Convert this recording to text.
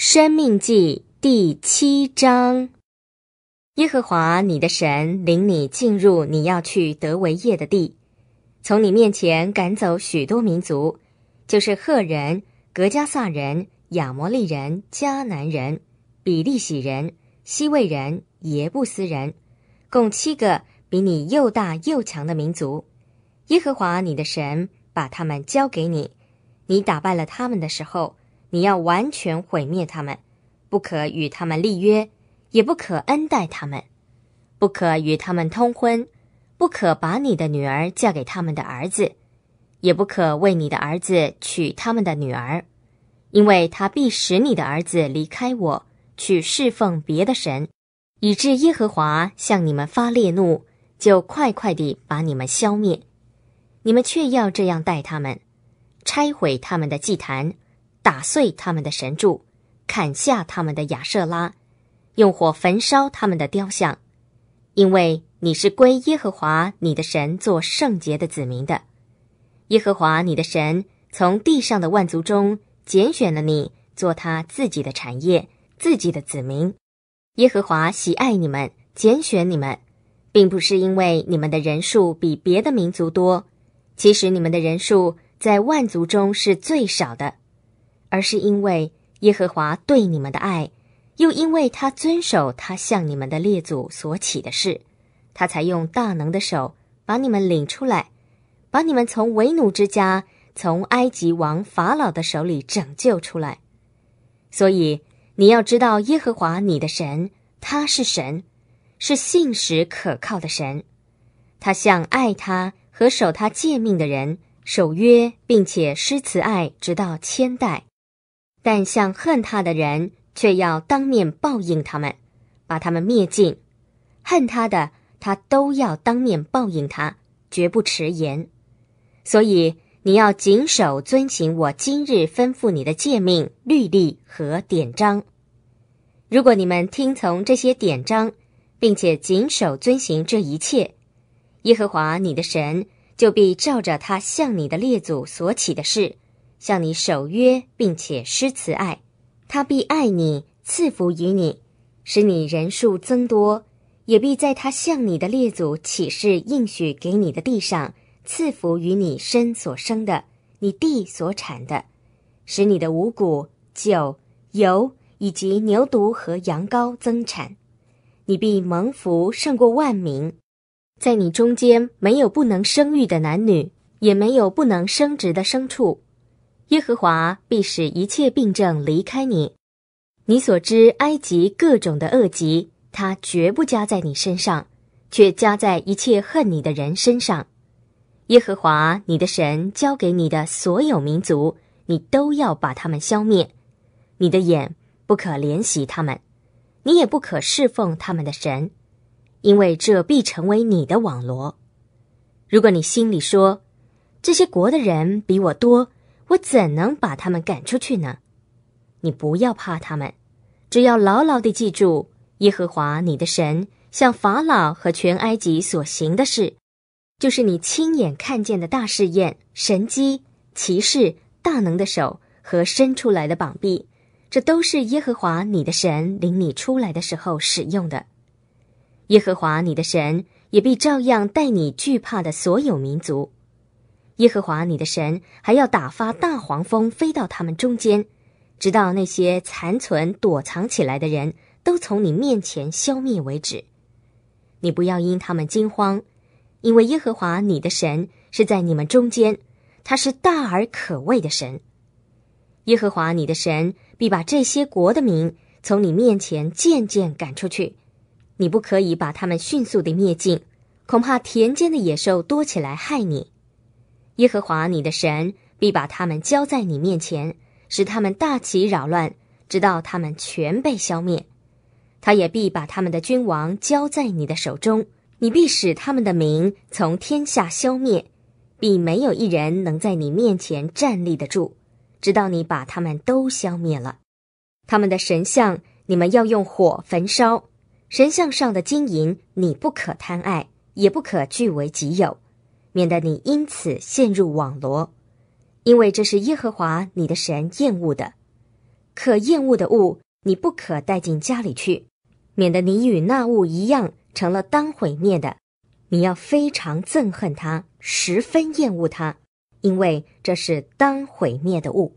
生命记第七章：耶和华你的神领你进入你要去德维业的地，从你面前赶走许多民族，就是赫人、格加萨人、亚摩利人、迦南人、比利洗人、西魏人、耶布斯人，共七个比你又大又强的民族。耶和华你的神把他们交给你，你打败了他们的时候。你要完全毁灭他们，不可与他们立约，也不可恩待他们，不可与他们通婚，不可把你的女儿嫁给他们的儿子，也不可为你的儿子娶他们的女儿，因为他必使你的儿子离开我去侍奉别的神，以致耶和华向你们发烈怒，就快快地把你们消灭。你们却要这样待他们，拆毁他们的祭坛。打碎他们的神柱，砍下他们的亚瑟拉，用火焚烧他们的雕像，因为你是归耶和华你的神做圣洁的子民的。耶和华你的神从地上的万族中拣选了你，做他自己的产业、自己的子民。耶和华喜爱你们，拣选你们，并不是因为你们的人数比别的民族多，其实你们的人数在万族中是最少的。而是因为耶和华对你们的爱，又因为他遵守他向你们的列祖所起的事，他才用大能的手把你们领出来，把你们从为奴之家、从埃及王法老的手里拯救出来。所以你要知道，耶和华你的神，他是神，是信实可靠的神，他向爱他和守他诫命的人守约，并且施慈爱，直到千代。但像恨他的人，却要当面报应他们，把他们灭尽。恨他的，他都要当面报应他，绝不迟延。所以你要谨守遵行我今日吩咐你的诫命、律例和典章。如果你们听从这些典章，并且谨守遵行这一切，耶和华你的神就必照着他向你的列祖所起的事。向你守约，并且施慈爱，他必爱你，赐福于你，使你人数增多；也必在他向你的列祖启示应许给你的地上，赐福于你身所生的，你地所产的，使你的五谷、酒、油以及牛犊和羊羔增产；你必蒙福胜过万民，在你中间没有不能生育的男女，也没有不能生殖的牲畜。耶和华必使一切病症离开你，你所知埃及各种的恶疾，他绝不加在你身上，却加在一切恨你的人身上。耶和华你的神交给你的所有民族，你都要把他们消灭，你的眼不可怜惜他们，你也不可侍奉他们的神，因为这必成为你的网罗。如果你心里说，这些国的人比我多。我怎能把他们赶出去呢？你不要怕他们，只要牢牢的记住，耶和华你的神向法老和全埃及所行的事，就是你亲眼看见的大试验、神机、骑士、大能的手和伸出来的膀臂，这都是耶和华你的神领你出来的时候使用的。耶和华你的神也必照样带你惧怕的所有民族。耶和华你的神还要打发大黄蜂飞到他们中间，直到那些残存躲藏起来的人都从你面前消灭为止。你不要因他们惊慌，因为耶和华你的神是在你们中间，他是大而可畏的神。耶和华你的神必把这些国的民从你面前渐渐赶出去，你不可以把他们迅速地灭尽，恐怕田间的野兽多起来害你。耶和华你的神必把他们交在你面前，使他们大起扰乱，直到他们全被消灭。他也必把他们的君王交在你的手中，你必使他们的名从天下消灭，并没有一人能在你面前站立得住，直到你把他们都消灭了。他们的神像，你们要用火焚烧；神像上的金银，你不可贪爱，也不可据为己有。免得你因此陷入网罗，因为这是耶和华你的神厌恶的。可厌恶的物，你不可带进家里去，免得你与那物一样成了当毁灭的。你要非常憎恨它，十分厌恶它，因为这是当毁灭的物。